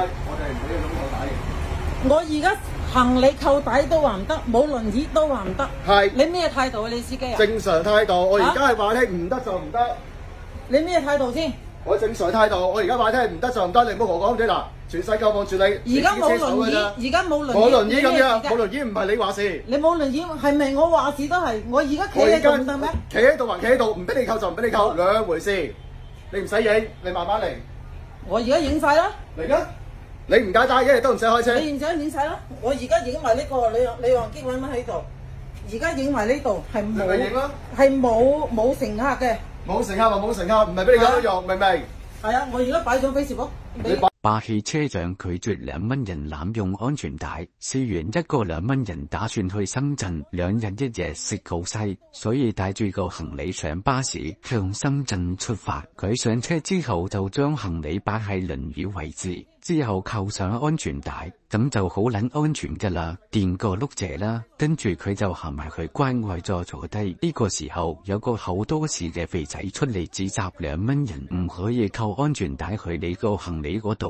我哋唔俾你咁扣底。我而家行李扣底都话唔得，冇轮椅都话唔得。系你咩态度啊？你司机啊？正常态度。我而家系话咧，唔得就唔得。你咩态度先？我正常态度。我而家话你唔得就唔得。你唔好胡讲嘢嗱，全世界望住你。而家冇轮椅，而家冇轮椅。冇轮椅咁样，冇轮椅唔系你话事。你冇轮椅系咪我话事都系？我而家企喺度得咩？企喺度还企喺度，唔俾你扣就唔俾你扣，两回事。你唔使影，你慢慢嚟。我而家影晒啦。嚟啦！你唔加單一日都唔使开车。你唔使唔使咯。我而家影埋呢个你你黃堅位乜喺度？而家影埋呢度系冇，系冇冇乘客嘅。冇乘客话冇乘客，唔系俾你咁多肉，明唔明？系啊，我而家摆咗 Facebook。你擺。霸气车长拒绝两蚊人滥用安全带。试完一个两蚊人打算去深圳，两人一夜食好西，所以带住个行李上巴士向深圳出发。佢上车之后就将行李摆喺轮椅位置，之后扣上安全带，咁就好捻安全噶啦。垫个碌蔗啦，跟住佢就行埋去关爱座坐低。呢个时候有个好多事嘅肥仔出嚟指责两蚊人唔可以扣安全带去你个行李嗰度。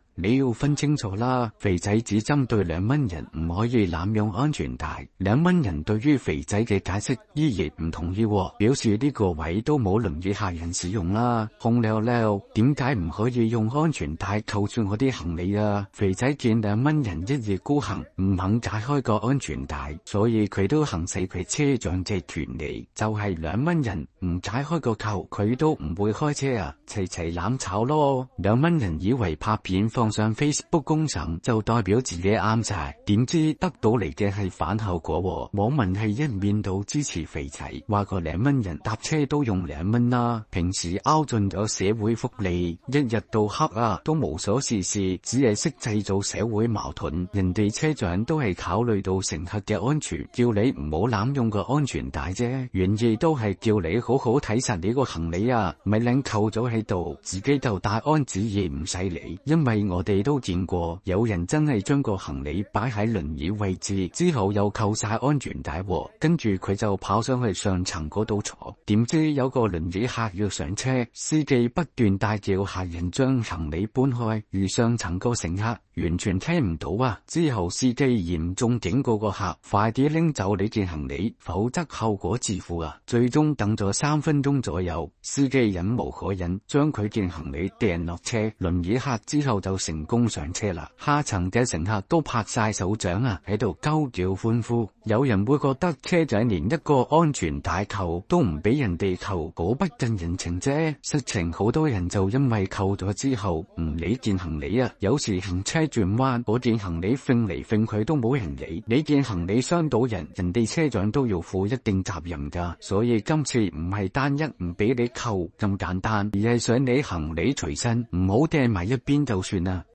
你要分清楚啦，肥仔只针对两蚊人，唔可以滥用安全带。两蚊人对于肥仔嘅解释依然唔同意，表示呢个位都冇轮椅客人使用啦。控了了，点解唔可以用安全带扣住我啲行李啊？肥仔见两蚊人一意孤行，唔肯解开个安全带，所以佢都行使佢车长嘅权利。就系两蚊人唔解开个扣，佢都唔会开车啊！齐齐揽炒咯，两蚊人以为拍片放。上 Facebook 工程就代表自己啱晒，点知得到嚟嘅系反效果？网民系一面倒支持肥仔，话个两蚊人搭车都用两蚊啦，平时凹尽咗社会福利，一日到黑啊都无所事事，只系识制造社会矛盾。人哋车长都系考虑到乘客嘅安全，叫你唔好滥用个安全带啫，原意都系叫你好好睇实你个行李啊，咪领扣咗喺度，自己就带安子而唔使你，因为。我哋都见过有人真系将个行李摆喺轮椅位置，之后又扣晒安全带，跟住佢就跑上去上层嗰度坐。点知有个轮椅客要上车，司机不断带住客人将行李搬开，遇上层个乘客完全听唔到啊！之后司机严重警告个客，快啲拎走你件行李，否则后果自负啊！最终等咗三分钟左右，司机忍无可忍，将佢件行李掟落车，轮椅客之后就。成功上车啦！下层嘅乘客都拍晒手掌啊，喺度高叫欢呼。有人会觉得车长连一个安全带扣都唔俾人哋扣，果不近人情啫。实情好多人就因为扣咗之后唔理件行李啊，有时行车转弯，嗰件行李揈嚟揈去都冇人理。你件行李伤到人，人哋车长都要负一定责任噶。所以今次唔系单一唔俾你扣咁简单，而系想你行李随身，唔好掟埋一边就算啦。